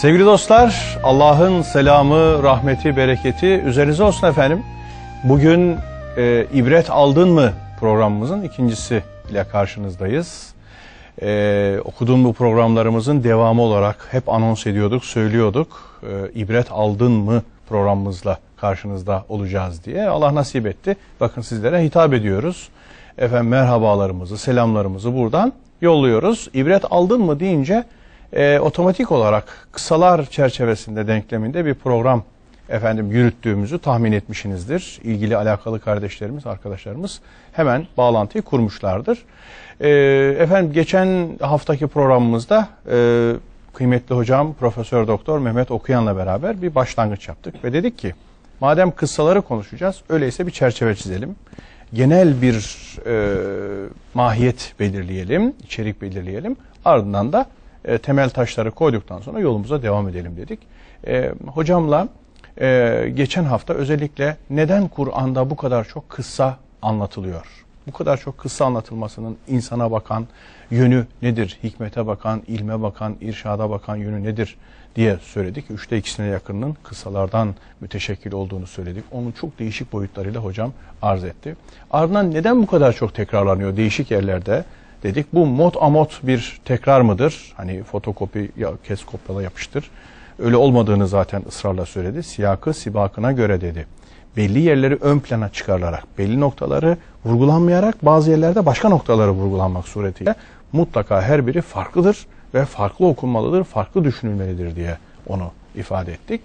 Sevgili dostlar, Allah'ın selamı, rahmeti, bereketi üzerinize olsun efendim. Bugün e, ibret aldın mı programımızın ikincisi ile karşınızdayız. E, okuduğum bu programlarımızın devamı olarak hep anons ediyorduk, söylüyorduk. E, ibret aldın mı programımızla karşınızda olacağız diye. Allah nasip etti. Bakın sizlere hitap ediyoruz. Efendim merhabalarımızı, selamlarımızı buradan yolluyoruz. İbret aldın mı deyince e, otomatik olarak kısalar çerçevesinde denkleminde bir program efendim yürüttüğümüzü tahmin etmişsinizdir. İlgili alakalı kardeşlerimiz, arkadaşlarımız hemen bağlantıyı kurmuşlardır. E, efendim geçen haftaki programımızda e, kıymetli hocam Profesör Doktor Mehmet Okuyan'la beraber bir başlangıç yaptık ve dedik ki madem kıssaları konuşacağız öyleyse bir çerçeve çizelim. Genel bir e, mahiyet belirleyelim, içerik belirleyelim. Ardından da e, temel taşları koyduktan sonra yolumuza devam edelim dedik. E, hocamla e, geçen hafta özellikle neden Kur'an'da bu kadar çok kısa anlatılıyor? Bu kadar çok kısa anlatılmasının insana bakan yönü nedir? Hikmete bakan, ilme bakan, irşada bakan yönü nedir diye söyledik. Üçte ikisine yakınının kısalardan müteşekkil olduğunu söyledik. Onun çok değişik boyutlarıyla hocam arz etti. Ardından neden bu kadar çok tekrarlanıyor değişik yerlerde? dedik. Bu mod amot bir tekrar mıdır? Hani fotokopi ya, kes kopyala yapıştır. Öyle olmadığını zaten ısrarla söyledi. Siyakı sibakına göre dedi. Belli yerleri ön plana çıkarılarak, belli noktaları vurgulanmayarak bazı yerlerde başka noktaları vurgulanmak suretiyle mutlaka her biri farklıdır ve farklı okunmalıdır, farklı düşünülmelidir diye onu ifade ettik.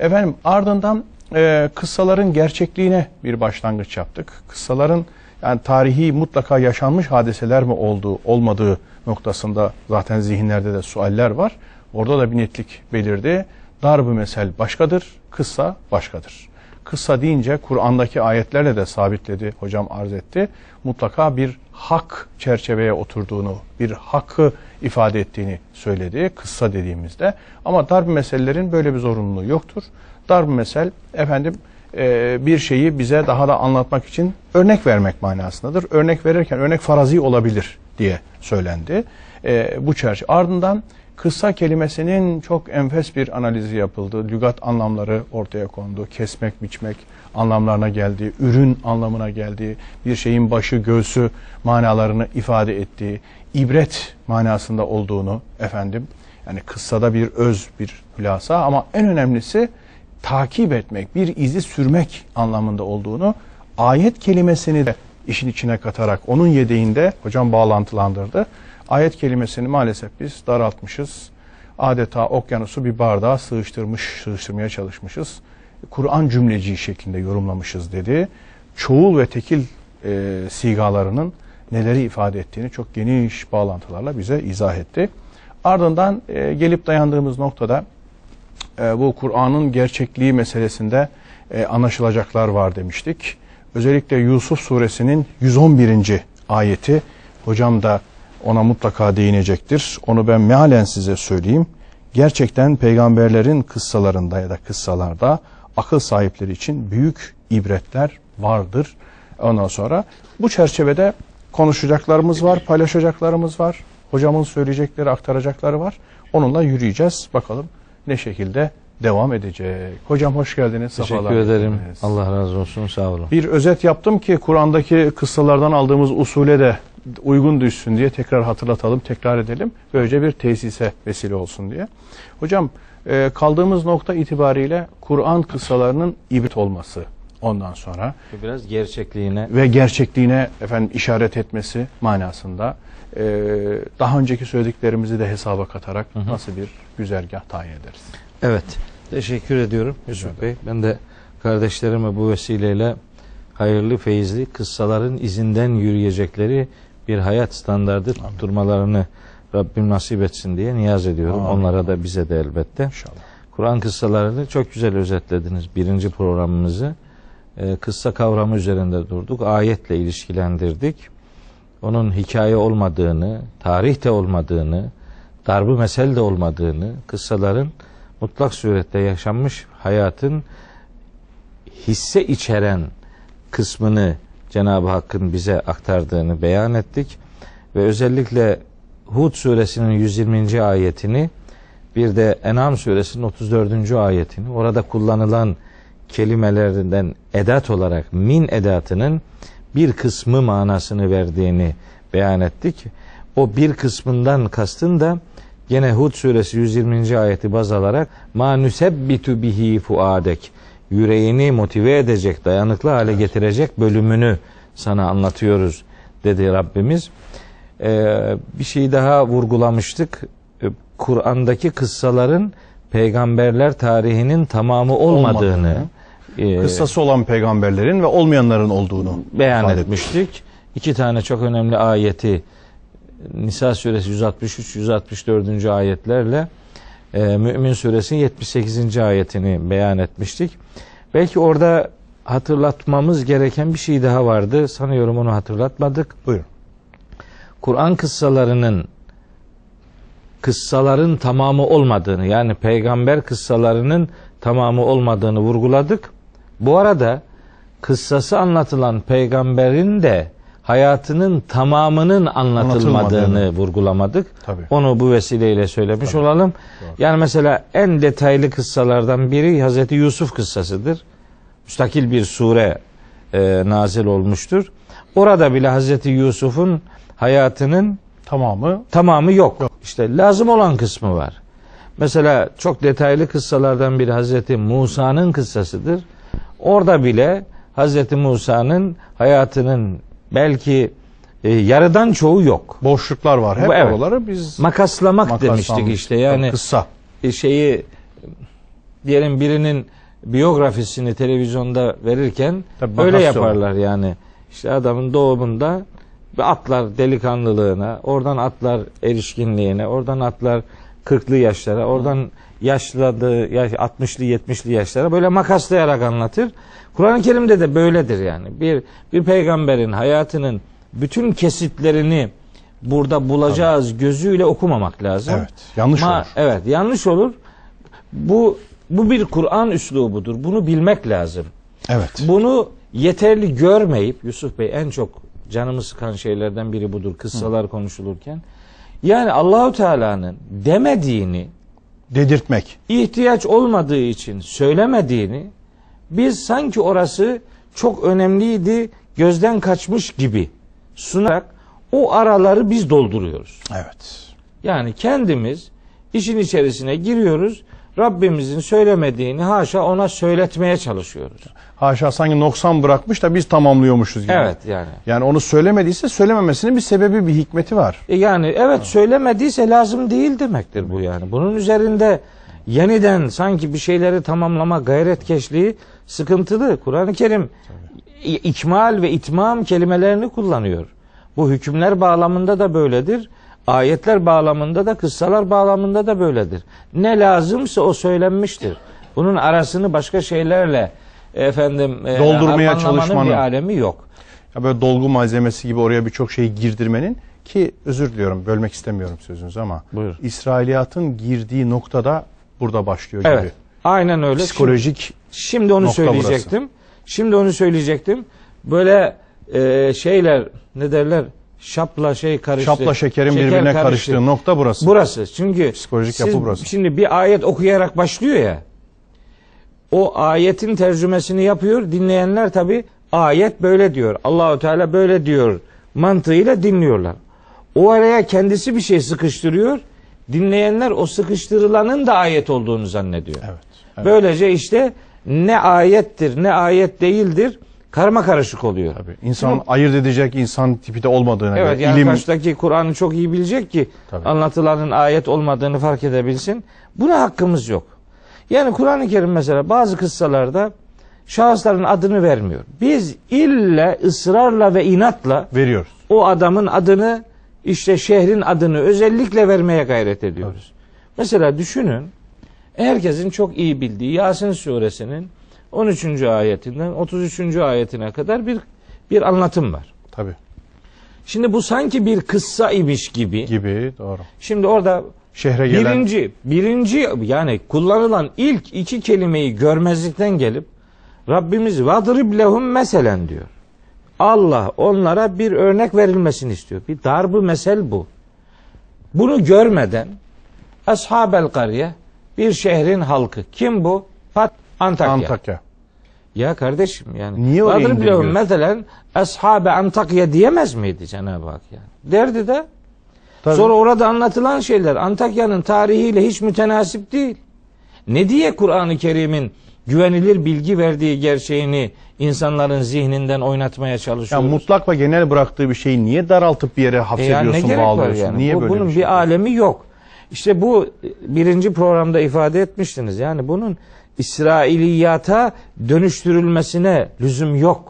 Efendim ardından e, kıssaların gerçekliğine bir başlangıç yaptık. Kıssaların yani tarihi mutlaka yaşanmış hadiseler mi olduğu, olmadığı noktasında zaten zihinlerde de sualler var. Orada da bir netlik belirdi. darb mesel başkadır, kıssa başkadır. Kıssa deyince Kur'an'daki ayetlerle de sabitledi, hocam arz etti. Mutlaka bir hak çerçeveye oturduğunu, bir hakkı ifade ettiğini söyledi kıssa dediğimizde. Ama darb meselelerin böyle bir zorunluluğu yoktur. Darb mesel efendim e, bir şeyi bize daha da anlatmak için örnek vermek manasındadır. Örnek verirken örnek farazi olabilir diye söylendi. E, bu çerçeve. Ardından kıssa kelimesinin çok enfes bir analizi yapıldı. Lügat anlamları ortaya kondu. Kesmek, biçmek anlamlarına geldi. ürün anlamına geldi. bir şeyin başı, göğsü manalarını ifade ettiği, ibret manasında olduğunu efendim. Yani kıssada bir öz, bir hülasa ama en önemlisi takip etmek, bir izi sürmek anlamında olduğunu ayet kelimesini de işin içine katarak onun yedeğinde hocam bağlantılandırdı. Ayet kelimesini maalesef biz daraltmışız. Adeta okyanusu bir bardağa sığıştırmış, sığıştırmaya çalışmışız. Kur'an cümleciği şeklinde yorumlamışız dedi. Çoğul ve tekil e, sigalarının neleri ifade ettiğini çok geniş bağlantılarla bize izah etti. Ardından e, gelip dayandığımız noktada e, bu Kur'an'ın gerçekliği meselesinde e, anlaşılacaklar var demiştik. Özellikle Yusuf suresinin 111. ayeti hocam da ona mutlaka değinecektir. Onu ben mealen size söyleyeyim. Gerçekten peygamberlerin kıssalarında ya da kıssalarda akıl sahipleri için büyük ibretler vardır. Ondan sonra bu çerçevede konuşacaklarımız var, paylaşacaklarımız var. Hocamın söyleyecekleri, aktaracakları var. Onunla yürüyeceğiz. Bakalım ne şekilde devam edecek. Hocam hoş geldiniz. Teşekkür Safalar ederim. Geldiniz. Allah razı olsun. Sağ olun. Bir özet yaptım ki Kur'an'daki kıssalardan aldığımız usule de uygun düşsün diye tekrar hatırlatalım, tekrar edelim. Böylece bir tesise vesile olsun diye. Hocam e, kaldığımız nokta itibariyle Kur'an kıssalarının ibret olması ondan sonra. Biraz gerçekliğine. Ve gerçekliğine efendim işaret etmesi manasında e, daha önceki söylediklerimizi de hesaba katarak hı hı. nasıl bir güzergah tayin ederiz. Evet. Teşekkür ediyorum Yusuf Bey. Ben de kardeşlerime bu vesileyle hayırlı, feyizli kıssaların izinden yürüyecekleri bir hayat standardı Amin. tutturmalarını Rabbim nasip etsin diye niyaz ediyorum. Amin. Onlara da bize de elbette. İnşallah. Kur'an kıssalarını çok güzel özetlediniz. Birinci programımızı e, kıssa kavramı üzerinde durduk. Ayetle ilişkilendirdik onun hikaye olmadığını, tarih de olmadığını, darbı mesel de olmadığını, kıssaların mutlak surette yaşanmış hayatın hisse içeren kısmını Cenab-ı Hakk'ın bize aktardığını beyan ettik ve özellikle Hud suresinin 120. ayetini bir de Enam suresinin 34. ayetini orada kullanılan kelimelerden edat olarak min edatının bir kısmı manasını verdiğini beyan ettik. O bir kısmından kastın da gene Hud suresi 120. ayeti baz alarak ma nusebbitu bihi fuadek yüreğini motive edecek, dayanıklı hale getirecek bölümünü sana anlatıyoruz dedi Rabbimiz. Ee, bir şey daha vurgulamıştık. Ee, Kur'an'daki kıssaların peygamberler tarihinin tamamı olmadığını, olmadığını ee, kıssası olan peygamberlerin ve olmayanların olduğunu beyan etmiştik. İki tane çok önemli ayeti Nisa suresi 163-164. ayetlerle e, Mümin suresinin 78. ayetini beyan etmiştik. Belki orada hatırlatmamız gereken bir şey daha vardı. Sanıyorum onu hatırlatmadık. Buyurun. Kur'an kıssalarının kıssaların tamamı olmadığını yani peygamber kıssalarının tamamı olmadığını vurguladık. Bu arada kıssası anlatılan peygamberin de hayatının tamamının anlatılmadığını vurgulamadık. Tabii. Onu bu vesileyle söylemiş Tabii. olalım. Doğru. Yani mesela en detaylı kıssalardan biri Hazreti Yusuf kıssasıdır. Müstakil bir sure e, nazil olmuştur. Orada bile Hazreti Yusuf'un hayatının tamamı tamamı yok. yok. İşte lazım olan kısmı var. Mesela çok detaylı kıssalardan biri Hazreti Musa'nın kıssasıdır. Orada bile Hz. Musa'nın hayatının belki e, yarıdan çoğu yok. Boşluklar var. Hep evet. oraları biz makaslamak demiştik işte. Yani kısa. E, şeyi diyelim birinin biyografisini televizyonda verirken Tabii öyle yaparlar yani. İşte adamın doğumunda atlar delikanlılığına, oradan atlar erişkinliğine, oradan atlar 40'lı yaşlara, oradan yaşladı, 60'lı 70'li yaşlara böyle makaslayarak anlatır. Kur'an-ı Kerim'de de böyledir yani. Bir bir peygamberin hayatının bütün kesitlerini burada bulacağız Tabii. gözüyle okumamak lazım. Evet, yanlış Ma, olur. Evet, yanlış olur. Bu bu bir Kur'an üslubudur. Bunu bilmek lazım. Evet. Bunu yeterli görmeyip Yusuf Bey en çok canımı sıkan şeylerden biri budur kıssalar Hı. konuşulurken yani Allahu Teala'nın demediğini dedirtmek. ihtiyaç olmadığı için söylemediğini biz sanki orası çok önemliydi, gözden kaçmış gibi sunarak o araları biz dolduruyoruz. Evet. Yani kendimiz işin içerisine giriyoruz. Rabbimizin söylemediğini haşa ona söyletmeye çalışıyoruz haşa sanki noksan bırakmış da biz tamamlıyormuşuz gibi. Evet yani. Yani onu söylemediyse söylememesinin bir sebebi bir hikmeti var. E yani evet ha. söylemediyse lazım değil demektir bu yani. Bunun üzerinde yeniden sanki bir şeyleri tamamlama gayret keşliği sıkıntılı. Kur'an-ı Kerim Tabii. ikmal ve itmam kelimelerini kullanıyor. Bu hükümler bağlamında da böyledir. Ayetler bağlamında da kıssalar bağlamında da böyledir. Ne lazımsa o söylenmiştir. Bunun arasını başka şeylerle efendim e, doldurmaya çalışmanın bir alemi yok. Ya böyle dolgu malzemesi gibi oraya birçok şeyi girdirmenin ki özür diliyorum bölmek istemiyorum sözünüzü ama Buyur. İsrailiyatın girdiği noktada burada başlıyor evet, gibi. Aynen öyle. Psikolojik Şimdi, şimdi onu söyleyecektim. Burası. Şimdi onu söyleyecektim. Böyle e, şeyler ne derler? Şapla şey karıştı. Şapla şekerin şeker birbirine karıştı. karıştığı nokta burası. Burası. Çünkü psikolojik siz, yapı burası. Şimdi bir ayet okuyarak başlıyor ya o ayetin tercümesini yapıyor. Dinleyenler tabi ayet böyle diyor. Allahu Teala böyle diyor mantığıyla dinliyorlar. O araya kendisi bir şey sıkıştırıyor. Dinleyenler o sıkıştırılanın da ayet olduğunu zannediyor. Evet, evet. Böylece işte ne ayettir ne ayet değildir karma karışık oluyor. Tabii. İnsan Değil ayırt edecek insan tipi de olmadığına evet, göre. Yani karşıdaki Kur'an'ı çok iyi bilecek ki Tabii. anlatılanın ayet olmadığını fark edebilsin. Buna hakkımız yok. Yani Kur'an-ı Kerim mesela bazı kıssalarda şahısların adını vermiyor. Biz ille ısrarla ve inatla veriyoruz. O adamın adını işte şehrin adını özellikle vermeye gayret ediyoruz. Evet. Mesela düşünün herkesin çok iyi bildiği Yasin suresinin 13. ayetinden 33. ayetine kadar bir bir anlatım var. Tabii. Şimdi bu sanki bir kıssa imiş gibi. Gibi doğru. Şimdi orada şehre gelen... Birinci, birinci yani kullanılan ilk iki kelimeyi görmezlikten gelip Rabbimiz vadrib lehum meselen diyor. Allah onlara bir örnek verilmesini istiyor. Bir darbu mesel bu. Bunu görmeden Ashabel Kariye bir şehrin halkı. Kim bu? Pat Antakya. Antakya. Ya kardeşim yani. Niye oraya meselen Ashabe Antakya diyemez miydi Cenab-ı Hak yani? Derdi de Tabii. Sonra orada anlatılan şeyler Antakya'nın tarihiyle hiç mütenasip değil. Ne diye Kur'an-ı Kerim'in güvenilir bilgi verdiği gerçeğini insanların zihninden oynatmaya çalışıyoruz. Ya mutlak ve genel bıraktığı bir şeyi niye daraltıp bir yere e hapsediyorsun, e yani bağlıyorsun? Yani? Niye Bu, böyle bunun bir, şey bir alemi yok. İşte bu e, birinci programda ifade etmiştiniz. Yani bunun İsrailiyata dönüştürülmesine lüzum yok.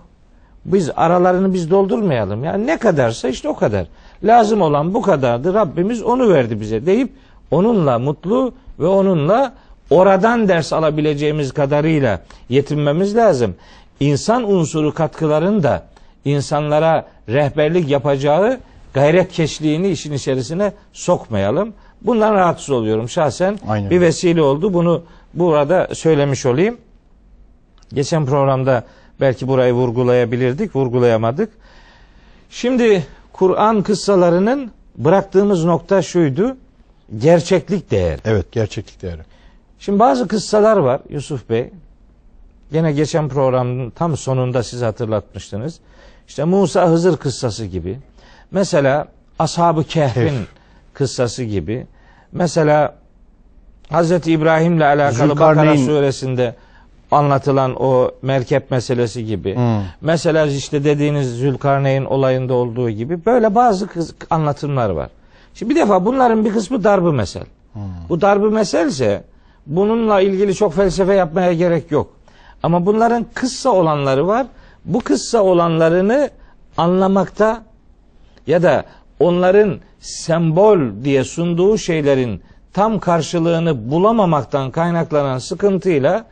Biz aralarını biz doldurmayalım. Yani ne kadarsa işte o kadar. Lazım olan bu kadardı. Rabbimiz onu verdi bize deyip onunla mutlu ve onunla oradan ders alabileceğimiz kadarıyla yetinmemiz lazım. İnsan unsuru katkıların da insanlara rehberlik yapacağı gayret keşliğini işin içerisine sokmayalım. Bundan rahatsız oluyorum şahsen. Aynen. Bir vesile oldu. Bunu burada söylemiş olayım. Geçen programda Belki burayı vurgulayabilirdik, vurgulayamadık. Şimdi Kur'an kıssalarının bıraktığımız nokta şuydu. Gerçeklik değeri. Evet, gerçeklik değeri. Şimdi bazı kıssalar var Yusuf Bey. Gene geçen programın tam sonunda siz hatırlatmıştınız. İşte Musa Hızır kıssası gibi. Mesela Ashab-ı Kehf'in evet. kıssası gibi. Mesela Hazreti İbrahim'le alakalı Zülkarneyn, Bakara suresinde anlatılan o merkep meselesi gibi. Hmm. Mesela işte dediğiniz Zülkarneyn olayında olduğu gibi böyle bazı anlatımlar var. Şimdi bir defa bunların bir kısmı darbı mesel. Hmm. Bu darbı meselse bununla ilgili çok felsefe yapmaya gerek yok. Ama bunların kıssa olanları var. Bu kıssa olanlarını anlamakta ya da onların sembol diye sunduğu şeylerin tam karşılığını bulamamaktan kaynaklanan sıkıntıyla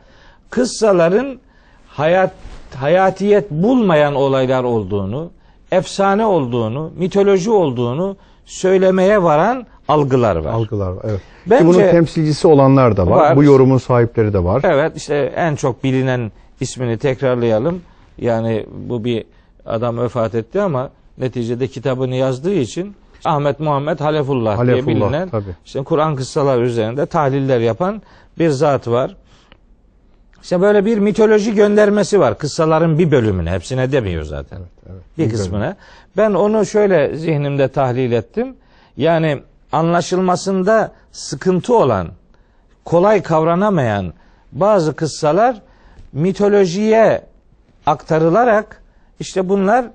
kıssaların hayat hayatiyet bulmayan olaylar olduğunu, efsane olduğunu, mitoloji olduğunu söylemeye varan algılar var. Algılar var evet. Bence, bunun temsilcisi olanlar da var. var. Bu yorumun sahipleri de var. Evet işte en çok bilinen ismini tekrarlayalım. Yani bu bir adam vefat etti ama neticede kitabını yazdığı için Ahmet Muhammed Halefullah, Halefullah diye bilinen tabii. işte Kur'an kıssalar üzerinde tahliller yapan bir zat var. İşte böyle bir mitoloji göndermesi var kıssaların bir bölümüne. Hepsine demiyor zaten. Evet, evet, bir, bir kısmına. Bölüm. Ben onu şöyle zihnimde tahlil ettim. Yani anlaşılmasında sıkıntı olan, kolay kavranamayan bazı kıssalar mitolojiye aktarılarak işte bunlar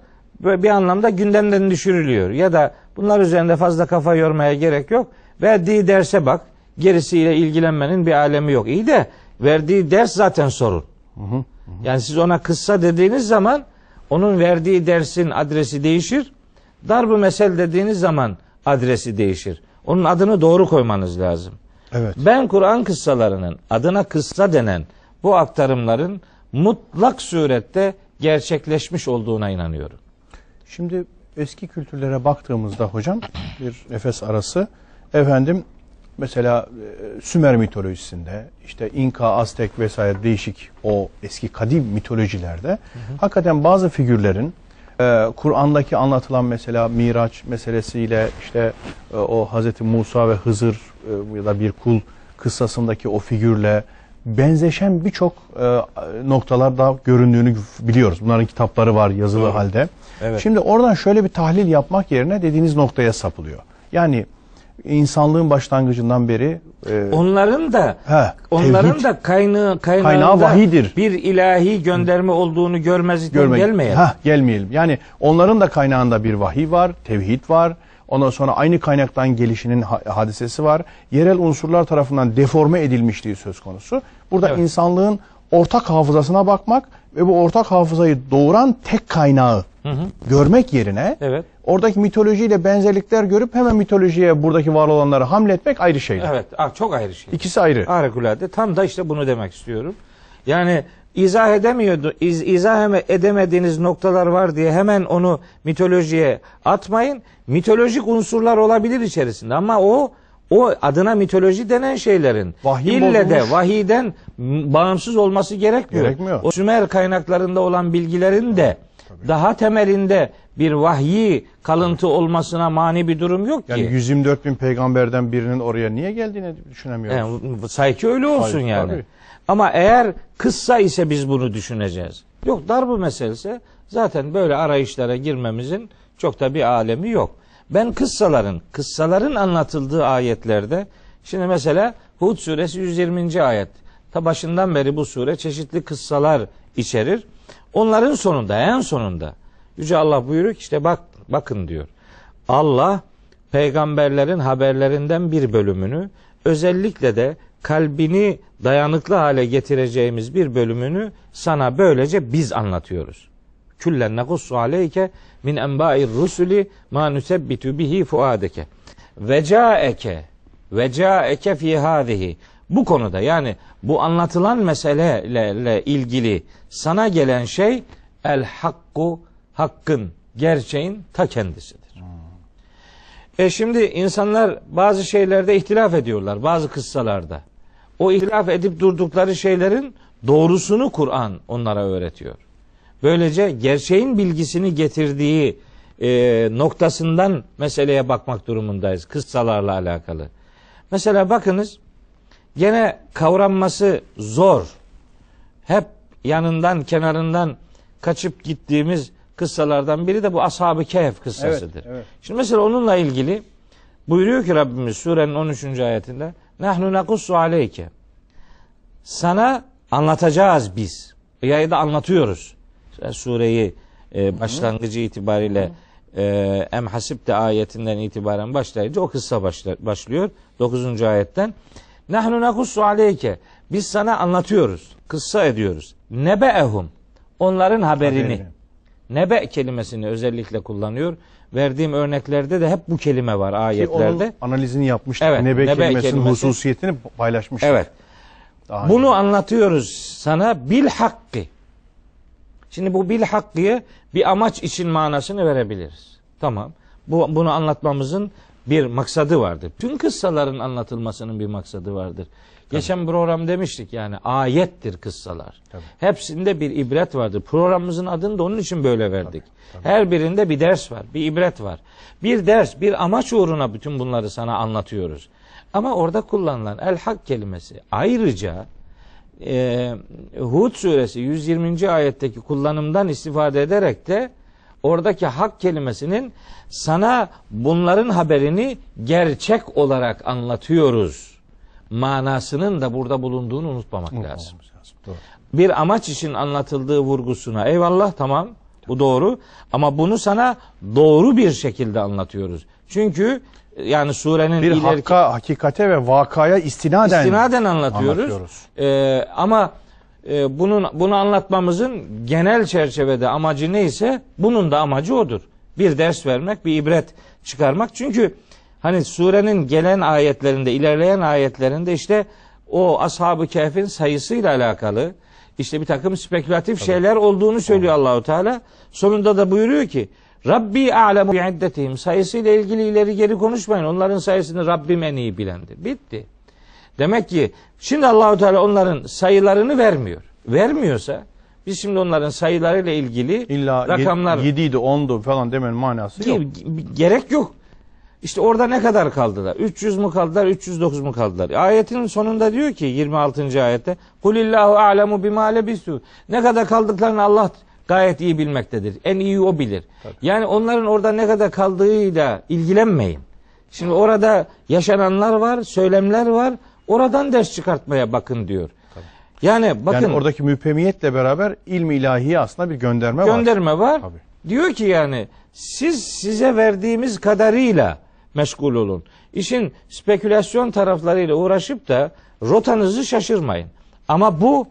bir anlamda gündemden düşürülüyor. Ya da bunlar üzerinde fazla kafa yormaya gerek yok. Verdiği derse bak gerisiyle ilgilenmenin bir alemi yok. İyi de Verdiği ders zaten sorun. Hı hı, Yani siz ona kıssa dediğiniz zaman onun verdiği dersin adresi değişir. Darbu mesel dediğiniz zaman adresi değişir. Onun adını doğru koymanız lazım. Evet. Ben Kur'an kıssalarının adına kıssa denen bu aktarımların mutlak surette gerçekleşmiş olduğuna inanıyorum. Şimdi eski kültürlere baktığımızda hocam bir nefes arası efendim Mesela e, Sümer mitolojisinde işte İnka, Aztek vesaire değişik o eski kadim mitolojilerde hı hı. hakikaten bazı figürlerin e, Kur'an'daki anlatılan mesela Miraç meselesiyle işte e, o Hazreti Musa ve Hızır ya da bir kul kıssasındaki o figürle benzeşen birçok e, noktalar da göründüğünü biliyoruz. Bunların kitapları var yazılı evet. halde. Evet. Şimdi oradan şöyle bir tahlil yapmak yerine dediğiniz noktaya sapılıyor. Yani insanlığın başlangıcından beri e, onların da he, onların tevhid, da kaynağı kaynağı vahidir. Bir ilahi gönderme olduğunu görmezlikten Görme, gelmeyelim. Heh, gelmeyelim. Yani onların da kaynağında bir vahiy var, tevhid var. Ondan sonra aynı kaynaktan gelişinin hadisesi var. Yerel unsurlar tarafından deforme edilmişliği söz konusu. Burada evet. insanlığın ortak hafızasına bakmak ve bu ortak hafızayı doğuran tek kaynağı hı hı. görmek yerine evet oradaki mitolojiyle benzerlikler görüp hemen mitolojiye buradaki var olanları hamletmek ayrı şeydir. Evet çok ayrı şey. İkisi ayrı. Harikulade. Tam da işte bunu demek istiyorum. Yani izah edemiyordu, iz, izah edemediğiniz noktalar var diye hemen onu mitolojiye atmayın. Mitolojik unsurlar olabilir içerisinde ama o o adına mitoloji denen şeylerin Vahim ille de vahiden bağımsız olması gerekmiyor. gerekmiyor. O Sümer kaynaklarında olan bilgilerin de Tabii. Daha temelinde bir vahyi kalıntı olmasına mani bir durum yok yani ki. Yani 124 bin peygamberden birinin oraya niye geldiğini düşünemiyoruz. Yani, sayki öyle olsun Hayır, yani. Tabii. Ama eğer kıssa ise biz bunu düşüneceğiz. Yok dar bu meselese zaten böyle arayışlara girmemizin çok da bir alemi yok. Ben kıssaların, kıssaların anlatıldığı ayetlerde şimdi mesela Hud suresi 120. ayet. Ta başından beri bu sure çeşitli kıssalar içerir. Onların sonunda en sonunda Yüce Allah buyuruyor ki işte bak bakın diyor. Allah peygamberlerin haberlerinden bir bölümünü özellikle de kalbini dayanıklı hale getireceğimiz bir bölümünü sana böylece biz anlatıyoruz. Küllen nekussu aleyke min enba'ir rusuli ma nusebbitu bihi fuadeke. Ve caeke ve caeke fi hadihi bu konuda yani bu anlatılan meseleyle ilgili sana gelen şey el hakku hakkın gerçeğin ta kendisidir. E şimdi insanlar bazı şeylerde ihtilaf ediyorlar bazı kıssalarda. O ihtilaf edip durdukları şeylerin doğrusunu Kur'an onlara öğretiyor. Böylece gerçeğin bilgisini getirdiği e, noktasından meseleye bakmak durumundayız kıssalarla alakalı. Mesela bakınız gene kavranması zor. Hep yanından kenarından kaçıp gittiğimiz kıssalardan biri de bu Ashab-ı Kehf kıssasıdır. Evet, evet. Şimdi mesela onunla ilgili buyuruyor ki Rabbimiz surenin 13. ayetinde Nahnu nakussu aleyke Sana anlatacağız biz. Yayı da anlatıyoruz. Sureyi e, başlangıcı itibariyle e, Em Hasipte ayetinden itibaren başlayınca o kıssa başlar, başlıyor. 9. ayetten. Nahnu nakussu aleyke. Biz sana anlatıyoruz. Kıssa ediyoruz. Nebe'ehum. Onların haberini. Nebe kelimesini özellikle kullanıyor. Verdiğim örneklerde de hep bu kelime var ayetlerde. Ki onun analizini yapmıştık. Evet, nebe, nebe kelimesinin kelimesi. hususiyetini paylaşmıştık. Evet. Daha Bunu önce. anlatıyoruz sana bil hakkı. Şimdi bu bil hakkı'yı bir amaç için manasını verebiliriz. Tamam. Bu, bunu anlatmamızın bir maksadı vardır. Tüm kıssaların anlatılmasının bir maksadı vardır. Tabii. Geçen program demiştik yani ayettir kıssalar. Tabii. Hepsinde bir ibret vardır. Programımızın adını da onun için böyle verdik. Tabii, tabii. Her birinde bir ders var, bir ibret var. Bir ders, bir amaç uğruna bütün bunları sana anlatıyoruz. Ama orada kullanılan el hak kelimesi ayrıca e, Hud suresi 120. ayetteki kullanımdan istifade ederek de oradaki hak kelimesinin sana bunların haberini gerçek olarak anlatıyoruz manasının da burada bulunduğunu unutmamak lazım. lazım. Doğru. Bir amaç için anlatıldığı vurgusuna eyvallah tamam bu doğru ama bunu sana doğru bir şekilde anlatıyoruz. Çünkü yani surenin bir ileriki, hakka, hakikate ve vakaya istinaden istinaden anlatıyoruz. anlatıyoruz. Ee, ama ee, bunun bunu anlatmamızın genel çerçevede amacı neyse bunun da amacı odur. Bir ders vermek, bir ibret çıkarmak. Çünkü hani surenin gelen ayetlerinde, ilerleyen ayetlerinde işte o ashab-ı kehfin sayısıyla alakalı işte bir takım spekülatif Tabii. şeyler olduğunu söylüyor Tabii. Allahu Teala. Sonunda da buyuruyor ki Rabbi alemu bi sayısıyla ilgili ileri geri konuşmayın. Onların sayısını Rabbim en iyi bilendir. Bitti. Demek ki şimdi Allahu Teala onların sayılarını vermiyor. Vermiyorsa biz şimdi onların sayılarıyla ilgili İlla rakamlar 7 idi 10'du falan demenin manası yok. Gerek yok. İşte orada ne kadar kaldılar? 300 mu kaldılar? 309 mu kaldılar? Ayetin sonunda diyor ki 26. ayette Kulillahu alemu bima lebisu. Ne kadar kaldıklarını Allah gayet iyi bilmektedir. En iyi o bilir. Tabii. Yani onların orada ne kadar kaldığıyla ilgilenmeyin. Şimdi orada yaşananlar var, söylemler var. Oradan ders çıkartmaya bakın diyor. Tabii. Yani bakın yani oradaki müphemiyetle beraber ilmi ilahiye aslında bir gönderme, gönderme var. Gönderme var. Tabii. Diyor ki yani siz size verdiğimiz kadarıyla meşgul olun. İşin spekülasyon taraflarıyla uğraşıp da rotanızı şaşırmayın. Ama bu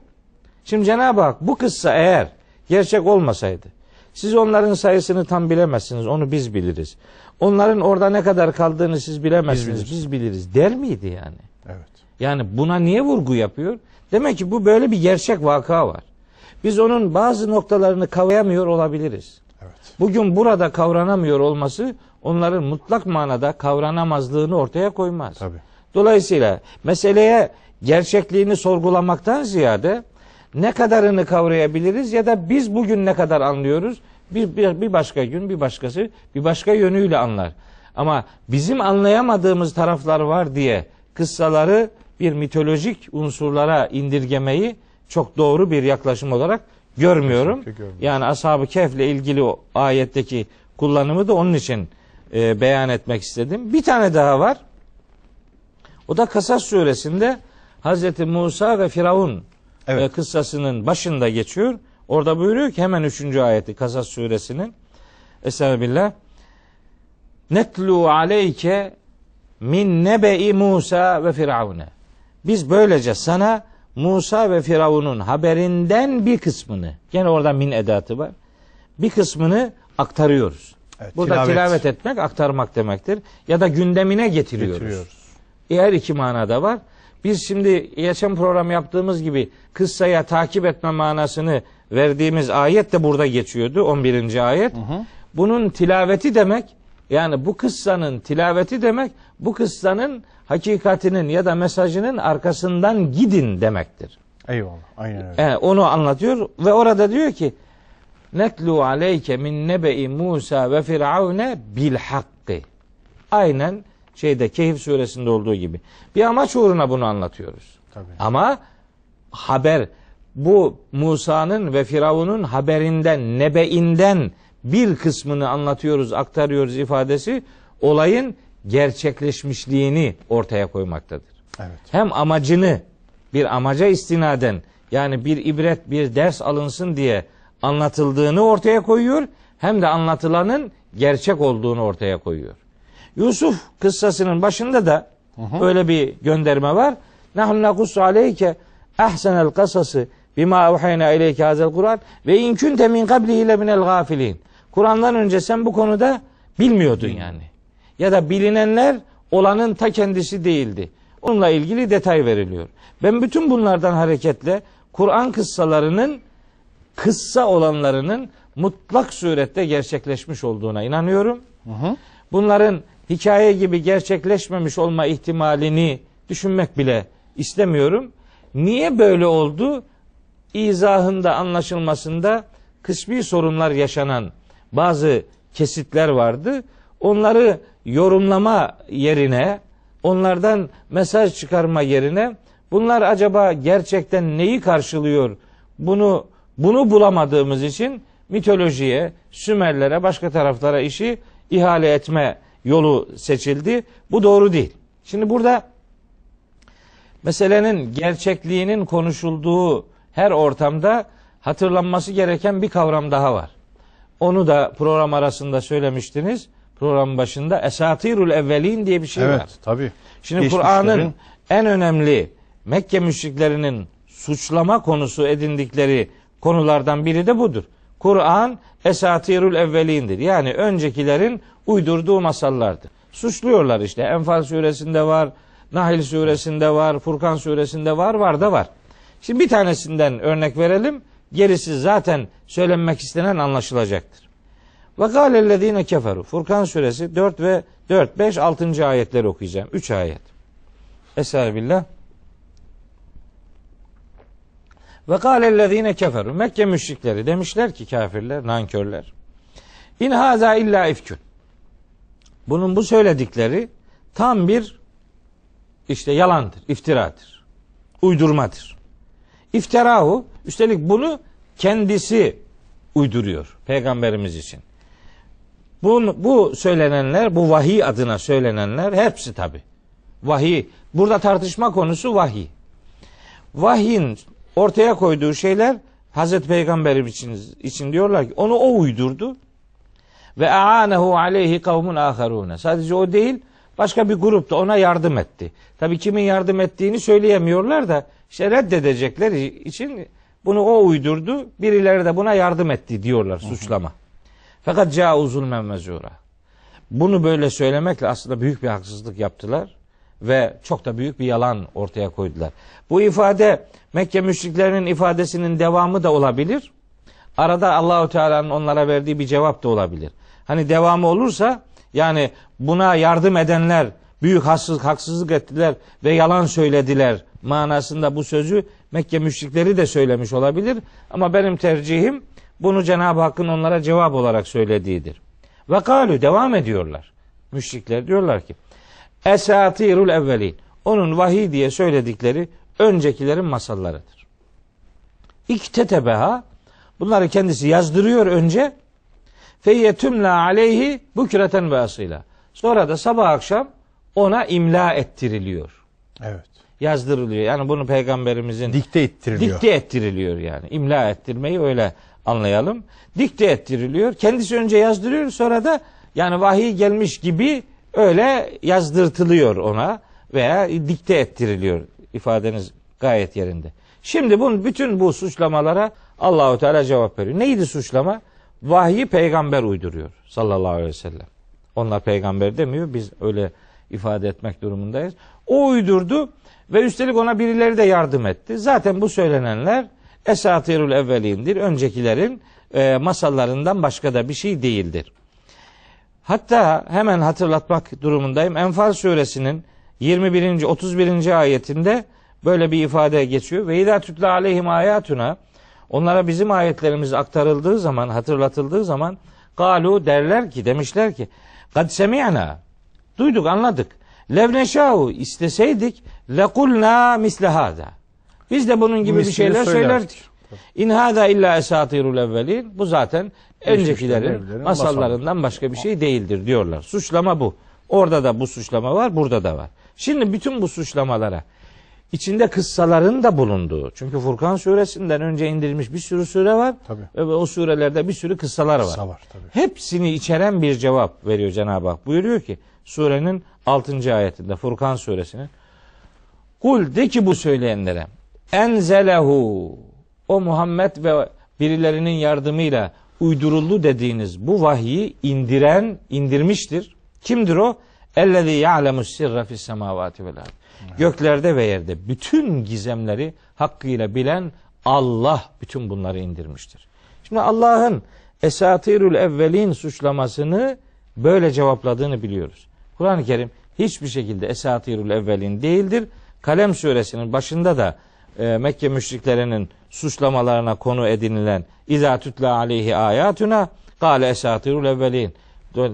şimdi Cenab-ı Hak bu kıssa eğer gerçek olmasaydı siz onların sayısını tam bilemezsiniz. Onu biz biliriz. Onların orada ne kadar kaldığını siz bilemezsiniz. Biz biliriz, biz biliriz der miydi yani? Yani buna niye vurgu yapıyor? Demek ki bu böyle bir gerçek vaka var. Biz onun bazı noktalarını kavrayamıyor olabiliriz. Evet. Bugün burada kavranamıyor olması onların mutlak manada kavranamazlığını ortaya koymaz. Tabii. Dolayısıyla meseleye gerçekliğini sorgulamaktan ziyade ne kadarını kavrayabiliriz ya da biz bugün ne kadar anlıyoruz bir, bir, bir başka gün bir başkası bir başka yönüyle anlar. Ama bizim anlayamadığımız taraflar var diye kıssaları bir mitolojik unsurlara indirgemeyi çok doğru bir yaklaşım olarak görmüyorum. Yani Ashab-ı Kehf'le ilgili o ayetteki kullanımı da onun için e, beyan etmek istedim. Bir tane daha var. O da Kasas suresinde Hazreti Musa ve Firavun e, evet. kıssasının başında geçiyor. Orada buyuruyor ki hemen üçüncü ayeti Kasas suresinin. Estağfirullah. Netlu aleyke min nebe'i Musa ve Firavun'e. Biz böylece sana Musa ve Firavun'un haberinden bir kısmını, yine orada min edatı var, bir kısmını aktarıyoruz. Evet, Burada tilavet. tilavet etmek aktarmak demektir. Ya da gündemine getiriyoruz. getiriyoruz. Her iki manada var. Biz şimdi yaşam program yaptığımız gibi kıssaya takip etme manasını verdiğimiz ayet de burada geçiyordu. 11. ayet. Hı hı. Bunun tilaveti demek yani bu kıssanın tilaveti demek bu kıssanın hakikatinin ya da mesajının arkasından gidin demektir. Eyvallah. Aynen öyle. Ee, onu anlatıyor ve orada diyor ki Netlu aleyke min nebe'i Musa ve firavne bil hakkı. Aynen şeyde Kehif suresinde olduğu gibi. Bir amaç uğruna bunu anlatıyoruz. Tabii. Ama haber bu Musa'nın ve Firavun'un haberinden, nebe'inden bir kısmını anlatıyoruz, aktarıyoruz ifadesi olayın gerçekleşmişliğini ortaya koymaktadır. Evet. Hem amacını bir amaca istinaden yani bir ibret, bir ders alınsın diye anlatıldığını ortaya koyuyor hem de anlatılanın gerçek olduğunu ortaya koyuyor. Yusuf kıssasının başında da hı hı. böyle bir gönderme var. Nahnu nakussu aleyke ahsenel kasası bima evhayna ileyke hazel Kur'an ve in kunte min kablihi le minel gafilin. Kur'an'dan önce sen bu konuda bilmiyordun yani. Ya da bilinenler olanın ta kendisi değildi. Onunla ilgili detay veriliyor. Ben bütün bunlardan hareketle Kur'an kıssalarının kıssa olanlarının mutlak surette gerçekleşmiş olduğuna inanıyorum. Hı hı. Bunların hikaye gibi gerçekleşmemiş olma ihtimalini düşünmek bile istemiyorum. Niye böyle oldu? İzahında, anlaşılmasında kısmi sorunlar yaşanan bazı kesitler vardı. Onları yorumlama yerine, onlardan mesaj çıkarma yerine bunlar acaba gerçekten neyi karşılıyor? Bunu bunu bulamadığımız için mitolojiye, Sümerlere, başka taraflara işi ihale etme yolu seçildi. Bu doğru değil. Şimdi burada meselenin gerçekliğinin konuşulduğu her ortamda hatırlanması gereken bir kavram daha var. Onu da program arasında söylemiştiniz. Program başında Esatirul Evvelin diye bir şey evet, var. Evet tabii. Şimdi Kur'an'ın en önemli Mekke müşriklerinin suçlama konusu edindikleri konulardan biri de budur. Kur'an Esatirul Evvelin'dir. Yani öncekilerin uydurduğu masallardır. Suçluyorlar işte. Enfal suresinde var, Nahil suresinde var, Furkan suresinde var, var da var. Şimdi bir tanesinden örnek verelim. Gerisi zaten söylenmek istenen anlaşılacaktır. Ve kâlellezîne keferu. Furkan suresi 4 ve 4, 5, 6. ayetleri okuyacağım. 3 ayet. Estağfirullah. Ve kâlellezîne keferu. Mekke müşrikleri demişler ki kafirler, nankörler. İn haza illa ifkün. Bunun bu söyledikleri tam bir işte yalandır, iftiradır, uydurmadır. İftirahu. Üstelik bunu kendisi uyduruyor peygamberimiz için. Bu, bu söylenenler, bu vahiy adına söylenenler hepsi tabi. Vahiy. Burada tartışma konusu vahiy. Vahyin ortaya koyduğu şeyler Hazreti Peygamberimiz için, için diyorlar ki onu o uydurdu. Ve aanehu aleyhi kavmun aharune. Sadece o değil, Başka bir grup da ona yardım etti. Tabii kimin yardım ettiğini söyleyemiyorlar da işte reddedecekleri için bunu o uydurdu. Birileri de buna yardım etti diyorlar suçlama. Fakat cauzul memmezura. Bunu böyle söylemekle aslında büyük bir haksızlık yaptılar ve çok da büyük bir yalan ortaya koydular. Bu ifade Mekke müşriklerinin ifadesinin devamı da olabilir. Arada Allahu Teala'nın onlara verdiği bir cevap da olabilir. Hani devamı olursa yani buna yardım edenler büyük haksız, haksızlık ettiler ve yalan söylediler manasında bu sözü Mekke müşrikleri de söylemiş olabilir. Ama benim tercihim bunu Cenab-ı Hakk'ın onlara cevap olarak söylediğidir. Ve kalü devam ediyorlar. Müşrikler diyorlar ki Esatirul evvelin. Onun vahiy diye söyledikleri öncekilerin masallarıdır. tetebeha bunları kendisi yazdırıyor önce feyetümle aleyhi bukreten ve asıyla. Sonra da sabah akşam ona imla ettiriliyor. Evet. Yazdırılıyor. Yani bunu peygamberimizin dikte ettiriliyor. Dikte ettiriliyor yani. İmla ettirmeyi öyle anlayalım. Dikte ettiriliyor. Kendisi önce yazdırıyor sonra da yani vahiy gelmiş gibi öyle yazdırtılıyor ona veya dikte ettiriliyor. Ifadeniz gayet yerinde. Şimdi bunun bütün bu suçlamalara Allahu Teala cevap veriyor. Neydi suçlama? Vahyi peygamber uyduruyor sallallahu aleyhi ve sellem. Onlar peygamber demiyor. Biz öyle ifade etmek durumundayız. O uydurdu ve üstelik ona birileri de yardım etti. Zaten bu söylenenler esatirul evvelindir. Öncekilerin e, masallarından başka da bir şey değildir. Hatta hemen hatırlatmak durumundayım. Enfal suresinin 21. 31. ayetinde böyle bir ifade geçiyor. Ve idâ tütle aleyhim ayatuna onlara bizim ayetlerimiz aktarıldığı zaman, hatırlatıldığı zaman Galu derler ki demişler ki kad semi'na duyduk anladık. Levneşau isteseydik lekulna mislehâda. Biz de bunun gibi bir şeyler söylerdik. İn hada illa esatirul evvelin. Bu zaten öncekilerin masallarından başka bir şey değildir diyorlar. Suçlama bu. Orada da bu suçlama var, burada da var. Şimdi bütün bu suçlamalara içinde kıssaların da bulunduğu. Çünkü Furkan suresinden önce indirilmiş bir sürü sure var. Tabii. Ve o surelerde bir sürü kıssalar var. Kıssa var tabii. Hepsini içeren bir cevap veriyor Cenab-ı Hak. Buyuruyor ki surenin 6. ayetinde Furkan suresinin Kul de ki bu söyleyenlere enzelehu o Muhammed ve birilerinin yardımıyla uyduruldu dediğiniz bu vahyi indiren indirmiştir. Kimdir o? Ellezî ya'lemu sirra fis semâvâti vel Göklerde ve yerde bütün gizemleri hakkıyla bilen Allah bütün bunları indirmiştir. Şimdi Allah'ın esatirül evvelin suçlamasını böyle cevapladığını biliyoruz. Kur'an-ı Kerim hiçbir şekilde esatirül evvelin değildir. Kalem suresinin başında da e, Mekke müşriklerinin suçlamalarına konu edinilen İzâ tütle aleyhi âyâtuna gâle esatirul evvelin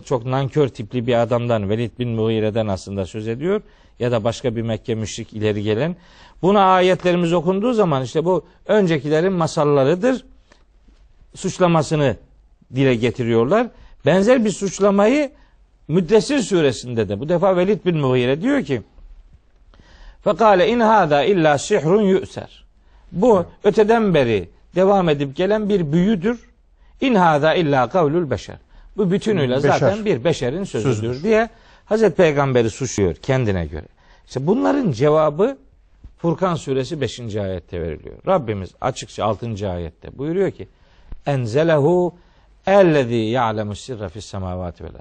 çok nankör tipli bir adamdan Velid bin Muğire'den aslında söz ediyor ya da başka bir Mekke müşrik ileri gelen. Buna ayetlerimiz okunduğu zaman işte bu öncekilerin masallarıdır. Suçlamasını dile getiriyorlar. Benzer bir suçlamayı Müddessir suresinde de bu defa Velid bin Muhire diyor ki Fekale in hada illa sihrun yü'ser. Bu öteden beri devam edip gelen bir büyüdür. İn hada illa kavlul beşer. Bu bütünüyle Beşer. zaten bir beşerin sözüdür, sözüdür. diye Hazreti Peygamber'i suçluyor kendine göre. İşte bunların cevabı Furkan suresi 5. ayette veriliyor. Rabbimiz açıkça 6. ayette buyuruyor ki Enzelehu ellezî ya'lemu sirra fis semavati vel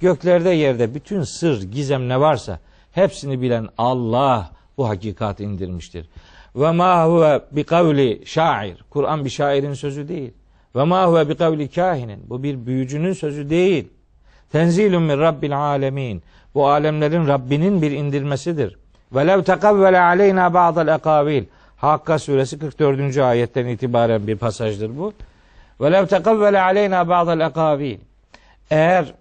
Göklerde yerde bütün sır, gizem ne varsa hepsini bilen Allah bu hakikat indirmiştir. Ve ma huve bi kavli şair. Kur'an bir şairin sözü değil. Ve ma huve bi kavli kahinin. Bu bir büyücünün sözü değil. Tenzilun min rabbil alemin. Bu alemlerin Rabbinin bir indirmesidir. Ve lev tekavvele aleyna ba'dal ekavil. Hakka suresi 44. ayetten itibaren bir pasajdır bu. Ve lev tekavvele aleyna ba'dal ekavil. Eğer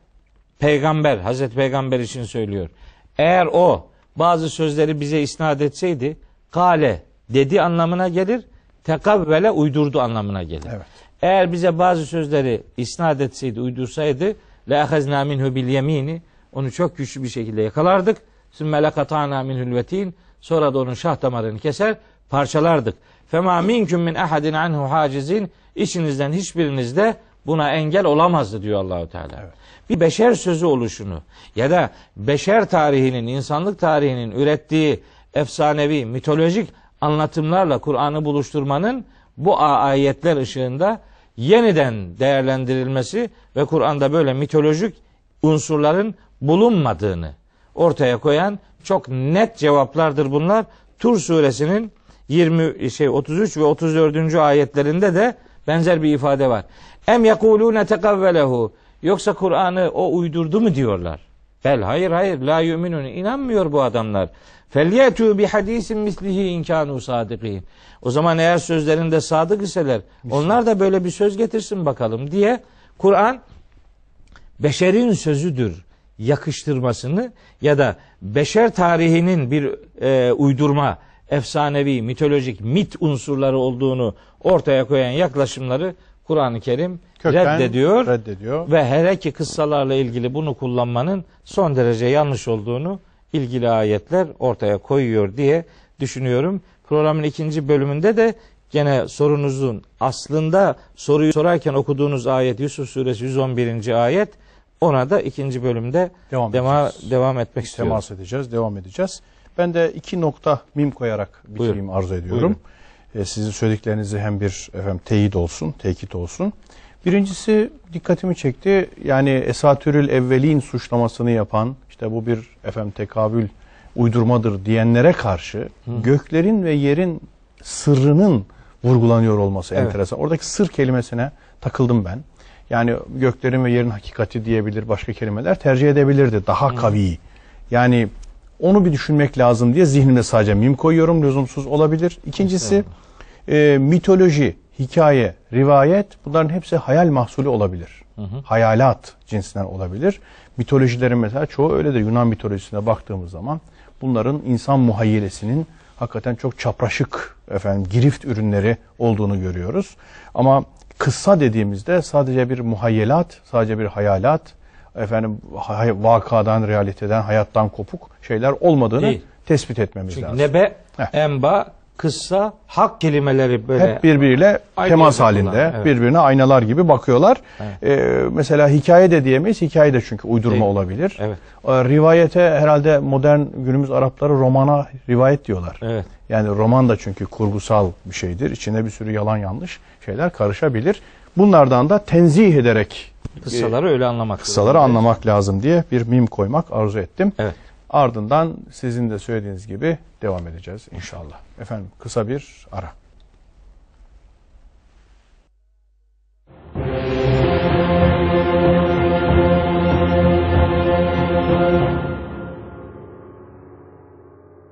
peygamber, Hazreti Peygamber için söylüyor. Eğer o bazı sözleri bize isnat etseydi, kale dedi anlamına gelir, tekavvele uydurdu anlamına gelir. Evet. Eğer bize bazı sözleri isnat etseydi, uydursaydı la ahazna minhu bil yemini onu çok güçlü bir şekilde yakalardık. Sümme lekatana minhul vetin sonra da onun şah damarını keser parçalardık. Fema minküm min ahadin anhu hacizin içinizden hiçbiriniz de buna engel olamazdı diyor Allahu Teala. Bir beşer sözü oluşunu ya da beşer tarihinin, insanlık tarihinin ürettiği efsanevi, mitolojik anlatımlarla Kur'an'ı buluşturmanın bu ayetler ışığında yeniden değerlendirilmesi ve Kur'an'da böyle mitolojik unsurların bulunmadığını ortaya koyan çok net cevaplardır bunlar. Tur suresinin 20 şey 33 ve 34. ayetlerinde de benzer bir ifade var. Em yekulune tekavvelehu yoksa Kur'an'ı o uydurdu mu diyorlar. Bel hayır hayır la yu'minun inanmıyor bu adamlar. Felyetu bi hadisin mislihi inkanu sadikin. O zaman eğer sözlerinde sadık iseler onlar da böyle bir söz getirsin bakalım diye Kur'an beşerin sözüdür yakıştırmasını ya da beşer tarihinin bir e, uydurma, efsanevi, mitolojik, mit unsurları olduğunu ortaya koyan yaklaşımları Kur'an-ı Kerim Kökten reddediyor, reddediyor ve her iki kıssalarla ilgili bunu kullanmanın son derece yanlış olduğunu ilgili ayetler ortaya koyuyor diye düşünüyorum. Programın ikinci bölümünde de gene sorunuzun aslında soruyu sorarken okuduğunuz ayet Yusuf suresi 111. ayet ona da ikinci bölümde devam, dema, devam etmek Temas istiyorum. Temas edeceğiz, devam edeceğiz. Ben de iki nokta mim koyarak bitireyim Buyurun. arzu ediyorum. Buyurun. Ee, sizin söylediklerinizi hem bir efendim teyit olsun, tekit olsun. Birincisi dikkatimi çekti. Yani Esatürül Evvelin suçlamasını yapan işte bu bir efem tekabül uydurmadır diyenlere karşı Hı. göklerin ve yerin sırrının vurgulanıyor olması evet. enteresan. Oradaki sır kelimesine takıldım ben. Yani göklerin ve yerin hakikati diyebilir başka kelimeler tercih edebilirdi. Daha Hı. kavi. Yani onu bir düşünmek lazım diye zihnimde sadece mim koyuyorum. Lüzumsuz olabilir. İkincisi e, mitoloji hikaye, rivayet bunların hepsi hayal mahsulü olabilir. Hı hı. Hayalat cinsinden olabilir. Mitolojilerin mesela çoğu öyle de Yunan mitolojisine baktığımız zaman bunların insan muhayyelesinin hakikaten çok çapraşık efendim girift ürünleri olduğunu görüyoruz. Ama kıssa dediğimizde sadece bir muhayyelat, sadece bir hayalat, efendim vakadan, realiteden, hayattan kopuk şeyler olmadığını Değil. tespit etmemiz Çünkü lazım. Çünkü nebe, Heh. enba, kıssa hak kelimeleri böyle. Hep birbiriyle temas halinde. Evet. Birbirine aynalar gibi bakıyorlar. Evet. Ee, mesela hikaye de diyemeyiz. Hikaye de çünkü uydurma Değil. olabilir. Evet. Ee, rivayete herhalde modern günümüz Arapları romana rivayet diyorlar. Evet. Yani roman da çünkü kurgusal bir şeydir. İçine bir sürü yalan yanlış şeyler karışabilir. Bunlardan da tenzih ederek e, kıssaları e, öyle anlamak. Kıssaları lazım. anlamak lazım diye bir mim koymak arzu ettim. Evet. Ardından sizin de söylediğiniz gibi devam edeceğiz inşallah. Efendim kısa bir ara.